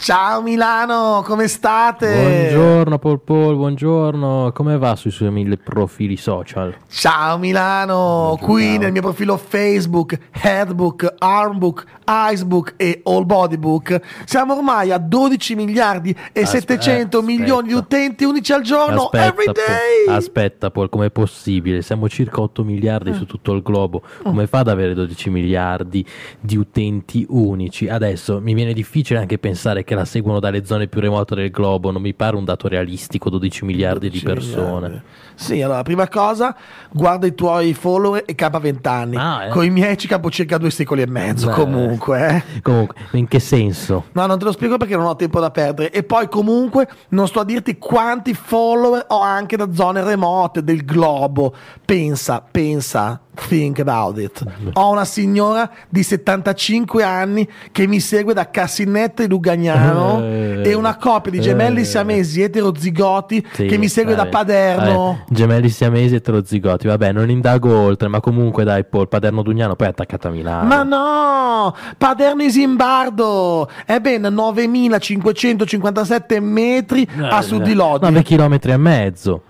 Ciao Milano, come state? Buongiorno Paul Paul, buongiorno. Come va sui suoi mille profili social? Ciao Milano, buongiorno. qui nel mio profilo Facebook, Headbook, Armbook, Icebook e All Bodybook siamo ormai a 12 miliardi e Aspe- 700 eh, milioni di utenti unici al giorno, aspetta, every day! Paul, aspetta Paul, com'è possibile? Siamo circa 8 miliardi eh. su ah. tutto il globo. Come fa ad avere 12 miliardi di utenti unici? Adesso mi viene difficile anche pensare che la seguono dalle zone più remote del globo, non mi pare un dato realistico, 12 miliardi 12 di persone. Miliardi. Sì, allora, prima cosa, guarda i tuoi follower e capa 20 anni. Ah, eh. Con i miei ci capo circa due secoli e mezzo, Beh, comunque. Eh. Comunque, in che senso? No, non te lo spiego perché non ho tempo da perdere. E poi comunque non sto a dirti quanti follower ho anche da zone remote del globo. Pensa, pensa. Think about it. Ho una signora di 75 anni che mi segue da Cassinetto e Lugagnano eh, e una coppia di gemelli eh. siamesi eterozigoti sì, che mi segue vabbè, da eh. Paderno. Vabbè. Eh, gemelli siamesi eterozigoti, vabbè, non indago oltre, ma comunque dai, Paul, Paderno Dugnano poi è attaccato a Milano. Ma no! Paderno Isimbardo è ben 9557 metri eh, a sud di Lodi. 9 km e mezzo.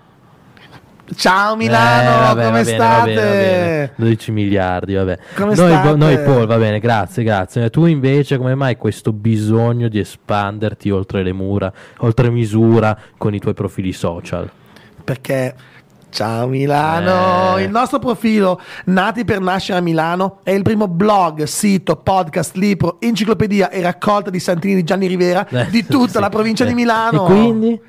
Ciao Milano, eh, vabbè, come bene, state? Va bene, va bene. 12 miliardi, vabbè. Come noi, noi, Paul, va bene, grazie, grazie. Tu invece come mai questo bisogno di espanderti oltre le mura, oltre misura con i tuoi profili social? Perché Ciao Milano! Eh. Il nostro profilo Nati per Nascere a Milano è il primo blog, sito, podcast, libro, enciclopedia e raccolta di Santini di Gianni Rivera eh, di tutta sì, la provincia eh. di Milano. E quindi?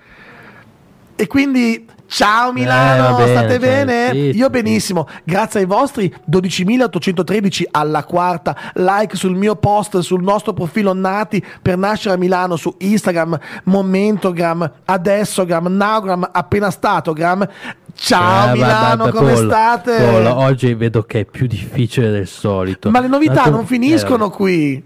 E quindi Ciao eh, Milano, eh, bene, state bene? Io benissimo, grazie ai vostri 12.813 alla quarta, like sul mio post, sul nostro profilo Nati per nascere a Milano su Instagram, Momentogram, Adessogram, Naugram, appena statogram. Ciao eh, Milano, vabbè, come Paul, state? Paul, oggi vedo che è più difficile del solito. Ma le novità Dato, non finiscono eh, qui.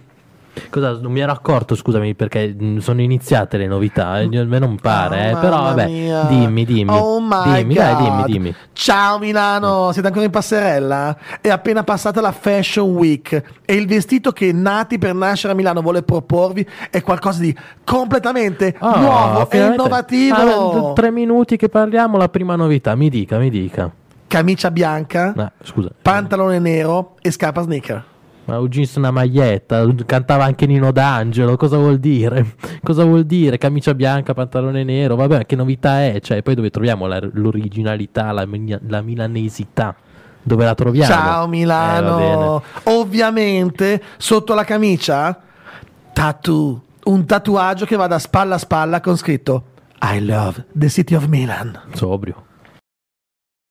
Cosa, non mi ero accorto, scusami, perché mm, sono iniziate le novità. Eh, mm. A me non pare, eh, oh, eh, però vabbè, mia. dimmi, dimmi. Oh my dimmi, God. Dai, dimmi, dimmi. Ciao Milano, mm. siete ancora in passerella? È appena passata la Fashion Week e il vestito che Nati per nascere a Milano vuole proporvi è qualcosa di completamente oh, nuovo e innovativo. Ah, tre minuti che parliamo, la prima novità, mi dica, mi dica. Camicia bianca, no, ah, scusa. pantalone nero e scarpa sneaker. Ma un jeans una maglietta, cantava anche Nino D'Angelo, cosa vuol dire? Cosa vuol dire? Camicia bianca, pantalone nero, vabbè, che novità è? Cioè, poi dove troviamo la, l'originalità, la, la milanesità? Dove la troviamo? Ciao eh, Milano! Eh, Ovviamente, sotto la camicia, tattoo, un tatuaggio che va da spalla a spalla con scritto I love the city of Milan. Sobrio.